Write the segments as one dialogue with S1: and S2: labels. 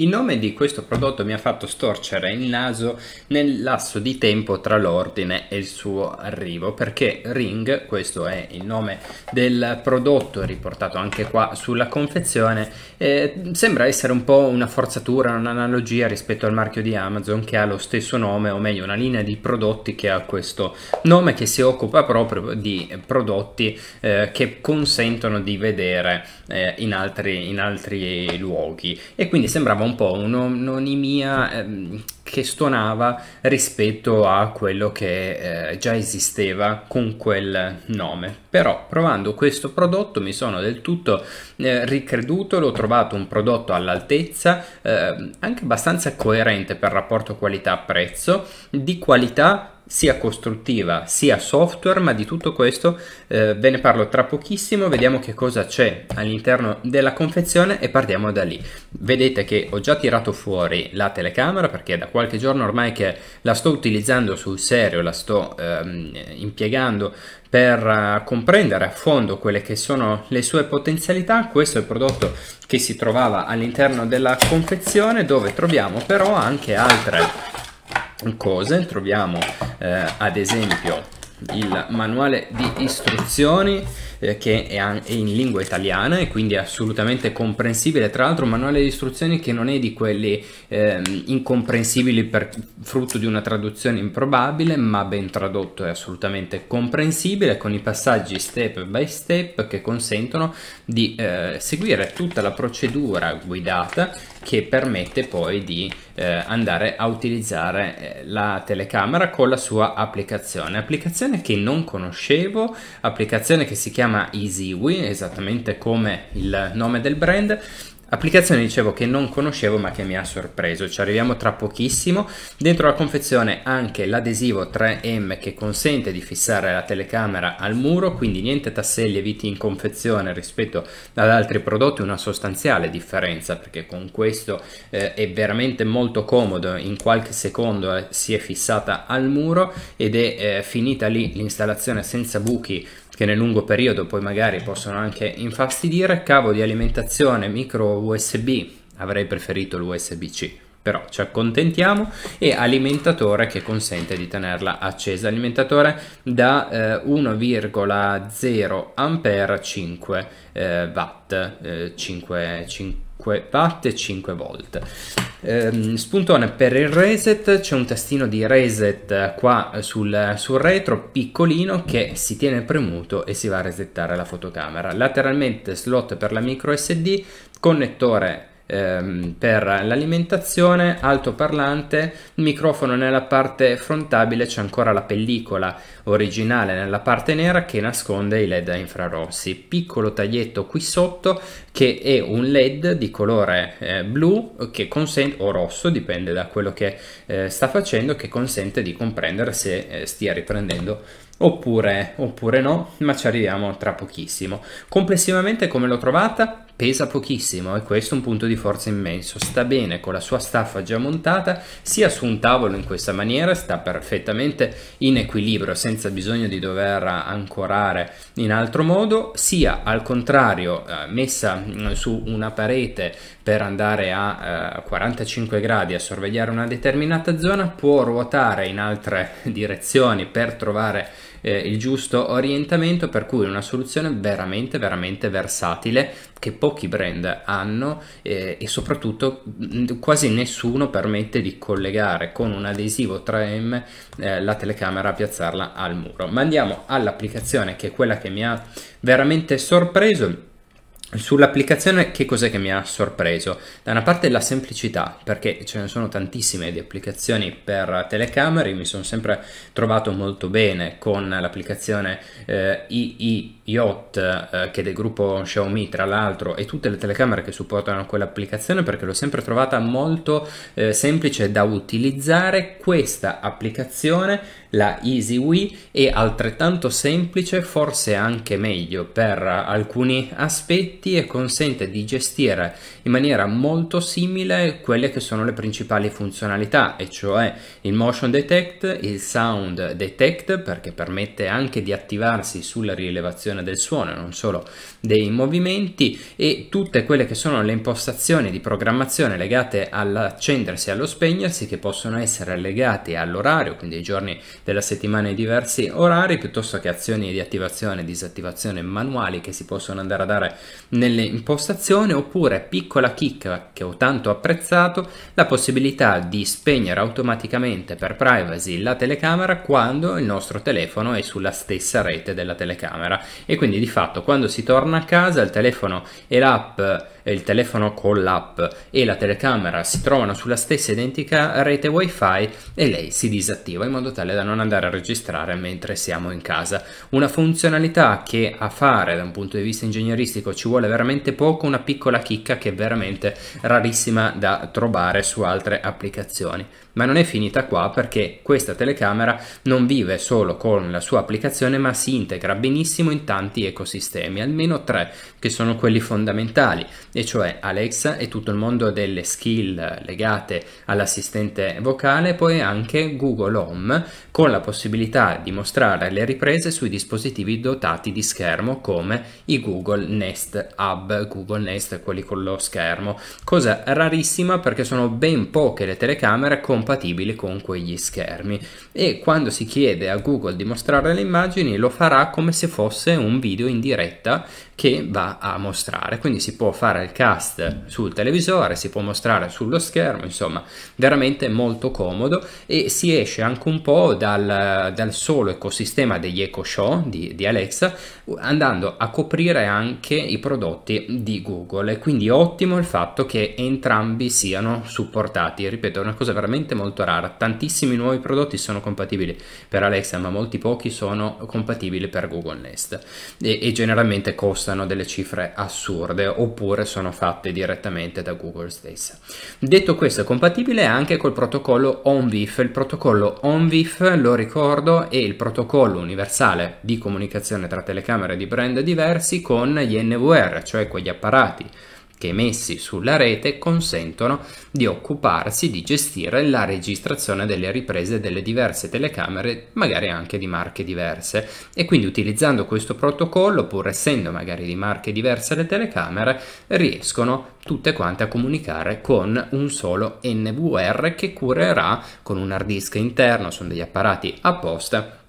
S1: Il nome di questo prodotto mi ha fatto storcere il naso nel lasso di tempo tra l'ordine e il suo arrivo perché Ring, questo è il nome del prodotto riportato anche qua sulla confezione, eh, sembra essere un po' una forzatura, un'analogia rispetto al marchio di Amazon che ha lo stesso nome o meglio una linea di prodotti che ha questo nome che si occupa proprio di prodotti eh, che consentono di vedere eh, in, altri, in altri luoghi e quindi sembrava un un po' un'onimia ehm, che stonava rispetto a quello che eh, già esisteva con quel nome. Però provando questo prodotto mi sono del tutto eh, ricreduto, l'ho trovato un prodotto all'altezza, eh, anche abbastanza coerente per rapporto qualità-prezzo, di qualità sia costruttiva sia software, ma di tutto questo eh, ve ne parlo tra pochissimo, vediamo che cosa c'è all'interno della confezione e partiamo da lì. Vedete che ho già tirato fuori la telecamera perché da qualche giorno ormai che la sto utilizzando sul serio, la sto ehm, impiegando per eh, comprendere a fondo quelle che sono le sue potenzialità. Questo è il prodotto che si trovava all'interno della confezione dove troviamo però anche altre cose troviamo eh, ad esempio il manuale di istruzioni eh, che è, è, in lingua italiana e quindi è assolutamente comprensibile tra l'altro un manuale di istruzioni che non è di quelli eh, incomprensibili per frutto di una traduzione improbabile ma ben tradotto è assolutamente comprensibile con i passaggi step by step che consentono di eh, seguire tutta la procedura guidata che permette poi di eh, andare a utilizzare eh, la telecamera con la sua applicazione, applicazione che non conoscevo, applicazione che si chiama EasyWin esattamente come il nome del brand Applicazione dicevo che non conoscevo ma che mi ha sorpreso, ci arriviamo tra pochissimo. Dentro la confezione anche l'adesivo 3M che consente di fissare la telecamera al muro, quindi niente tasselli e viti in confezione rispetto ad altri prodotti, una sostanziale differenza perché con questo eh, è veramente molto comodo, in qualche secondo eh, si è fissata al muro ed è eh, finita lì l'installazione senza buchi che nel lungo periodo poi magari possono anche infastidire, cavo di alimentazione micro USB, avrei preferito l'USB-C però ci accontentiamo e alimentatore che consente di tenerla accesa alimentatore da eh, 1,0 ampere 5 eh, watt eh, 5, 5 watt e 5 volt ehm, spuntone per il reset c'è un tastino di reset qua sul, sul, retro piccolino che si tiene premuto e si va a resettare la fotocamera lateralmente slot per la micro sd connettore ehm, per l'alimentazione, altoparlante, microfono nella parte frontabile c'è ancora la pellicola originale nella parte nera che nasconde i led a infrarossi, piccolo taglietto qui sotto che è un led di colore eh, blu consente, o rosso, dipende da quello che eh, sta facendo, che consente di comprendere se eh, stia riprendendo oppure, oppure no, ma ci arriviamo tra pochissimo. Complessivamente come l'ho trovata? pesa pochissimo e eh, questo è un punto di forza immenso. Sta bene con la sua staffa già montata, sia su un tavolo in questa maniera, sta perfettamente in equilibrio senza bisogno di dover ancorare in altro modo, sia al contrario eh, messa mm, su una parete per andare a 45 eh, gradi a sorvegliare una determinata zona, può ruotare in altre direzioni per trovare eh, il giusto orientamento per cui una soluzione veramente veramente versatile che pochi brand hanno eh, e soprattutto quasi nessuno permette di collegare con un adesivo 3M eh, la telecamera a piazzarla al muro ma andiamo all'applicazione che è quella che mi ha veramente sorpreso Sull'applicazione che cos'è che mi ha sorpreso? Da una parte la semplicità, perché ce ne sono tantissime di applicazioni per telecamere, mi sono sempre trovato molto bene con l'applicazione eh, II Yacht, eh, che è del gruppo Xiaomi tra l'altro, e tutte le telecamere che supportano quell'applicazione perché l'ho sempre trovata molto eh, semplice da utilizzare. Questa applicazione, la EasyWe, è altrettanto semplice, forse anche meglio per alcuni aspetti e consente di gestire in maniera molto simile quelle che sono le principali funzionalità, e cioè il motion detect, il sound detect, perché permette anche di attivarsi sulla rilevazione modulazione del suono, non solo dei movimenti e tutte quelle che sono le impostazioni di programmazione legate all'accendersi e allo spegnersi che possono essere legate all'orario, quindi ai giorni della settimana e diversi orari, piuttosto che azioni di attivazione e disattivazione manuali che si possono andare a dare nelle impostazioni, oppure piccola chicca che ho tanto apprezzato, la possibilità di spegnere automaticamente per privacy la telecamera quando il nostro telefono è sulla stessa rete della telecamera e quindi di fatto quando si torna a casa il telefono e l'app il telefono con l'app e la telecamera si trovano sulla stessa identica rete wifi e lei si disattiva in modo tale da non andare a registrare mentre siamo in casa. Una funzionalità che a fare da un punto di vista ingegneristico ci vuole veramente poco, una piccola chicca che è veramente rarissima da trovare su altre applicazioni. Ma non è finita qua perché questa telecamera non vive solo con la sua applicazione ma si integra benissimo in tanti ecosistemi, almeno tre che sono quelli fondamentali e cioè Alexa e tutto il mondo delle skill legate all'assistente vocale, poi anche Google Home con la possibilità di mostrare le riprese sui dispositivi dotati di schermo come i Google Nest Hub, Google Nest, quelli con lo schermo, cosa rarissima perché sono ben poche le telecamere compatibili con quegli schermi e quando si chiede a Google di mostrare le immagini lo farà come se fosse un video in diretta che va a mostrare. Quindi si può fare il cast sul televisore, si può mostrare sullo schermo, insomma, veramente molto comodo e si esce anche un po' dal, dal solo ecosistema degli Echo Show di, di Alexa, andando a coprire anche i prodotti di Google. quindi ottimo il fatto che entrambi siano supportati. Ripeto, è una cosa veramente molto rara. Tantissimi nuovi prodotti sono compatibili per Alexa, ma molti pochi sono compatibili per Google Nest e, e generalmente costano costano delle cifre assurde oppure sono fatte direttamente da Google stessa. Detto questo è compatibile anche col protocollo ONVIF, il protocollo ONVIF lo ricordo è il protocollo universale di comunicazione tra telecamere di brand diversi con gli NVR, cioè quegli apparati che messi sulla rete consentono di occuparsi di gestire la registrazione delle riprese delle diverse telecamere, magari anche di marche diverse. E quindi utilizzando questo protocollo, pur essendo magari di marche diverse le telecamere, riescono tutte quante a comunicare con un solo NVR che curerà con un hard disk interno, sono degli apparati apposta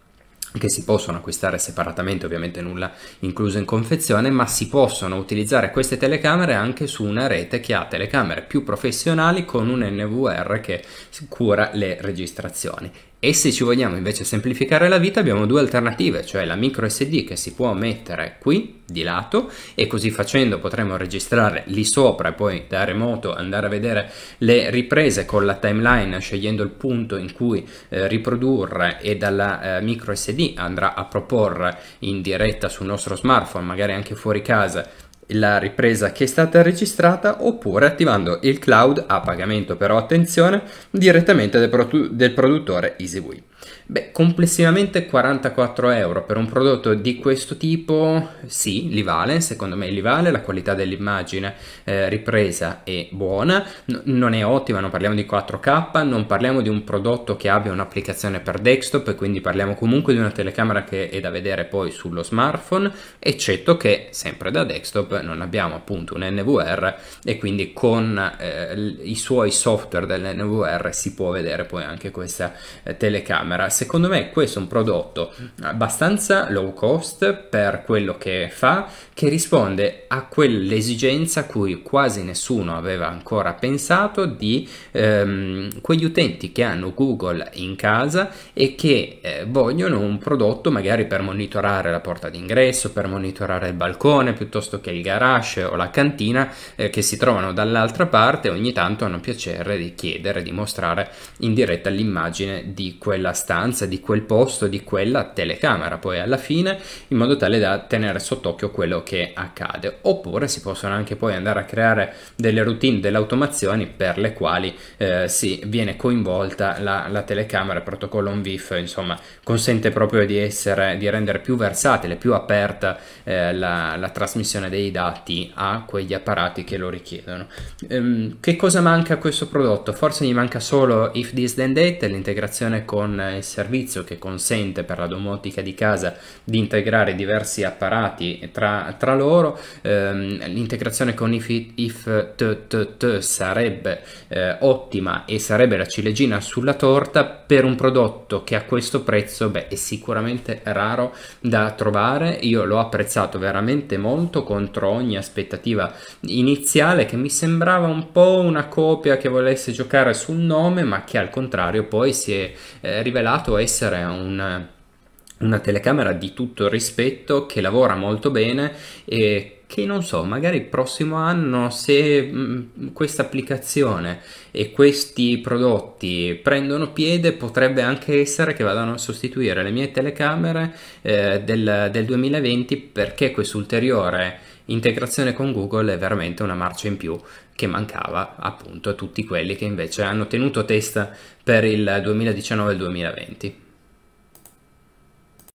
S1: che si possono acquistare separatamente, ovviamente nulla incluso in confezione, ma si possono utilizzare queste telecamere anche su una rete che ha telecamere più professionali con un NVR che cura le registrazioni. E se ci vogliamo invece semplificare la vita abbiamo due alternative, cioè la micro SD che si può mettere qui di lato e così facendo potremo registrare lì sopra e poi da remoto andare a vedere le riprese con la timeline scegliendo il punto in cui eh, riprodurre e dalla eh, micro SD andrà a proporre in diretta sul nostro smartphone, magari anche fuori casa la ripresa che è stata registrata oppure attivando il cloud a pagamento però attenzione direttamente del, produ del produttore EasyWeep. Beh, complessivamente 44 euro per un prodotto di questo tipo, sì, li vale, secondo me li vale, la qualità dell'immagine eh, ripresa è buona, N- non è ottima, non parliamo di 4K, non parliamo di un prodotto che abbia un'applicazione per desktop, quindi parliamo comunque di una telecamera che è da vedere poi sullo smartphone, eccetto che sempre da desktop non abbiamo appunto un NVR e quindi con eh, i suoi software dell'NVR si può vedere poi anche questa eh, telecamera camera. Secondo me questo è un prodotto abbastanza low cost per quello che fa, che risponde a quell'esigenza a cui quasi nessuno aveva ancora pensato di ehm, quegli utenti che hanno Google in casa e che eh, vogliono un prodotto magari per monitorare la porta d'ingresso, per monitorare il balcone piuttosto che il garage o la cantina eh, che si trovano dall'altra parte ogni tanto hanno piacere di chiedere, di mostrare in diretta l'immagine di quella stanza, di quel posto, di quella telecamera poi alla fine in modo tale da tenere sott'occhio quello che accade. Oppure si possono anche poi andare a creare delle routine, delle automazioni per le quali eh, si viene coinvolta la, la telecamera, il protocollo on insomma consente proprio di, essere, di rendere più versatile, più aperta eh, la, la trasmissione dei dati a quegli apparati che lo richiedono. Ehm, che cosa manca a questo prodotto? Forse gli manca solo If This Then date, l'integrazione con il servizio che consente per la domotica di casa di integrare diversi apparati tra, tra loro. Ehm, l'integrazione con if, if t, t, t sarebbe eh, ottima e sarebbe la ciliegina sulla torta per un prodotto che a questo prezzo beh, è sicuramente raro da trovare. Io l'ho apprezzato veramente molto contro ogni aspettativa iniziale che mi sembrava un po' una copia che volesse giocare sul nome ma che al contrario poi si è eh, rivelata rivelato essere un, una telecamera di tutto rispetto che lavora molto bene e che non so, magari il prossimo anno se mm, questa applicazione e questi prodotti prendono piede potrebbe anche essere che vadano a sostituire le mie telecamere eh, del, del 2020 perché quest'ulteriore integrazione con Google è veramente una marcia in più che mancava appunto a tutti quelli che invece hanno tenuto testa per il 2019 e il 2020.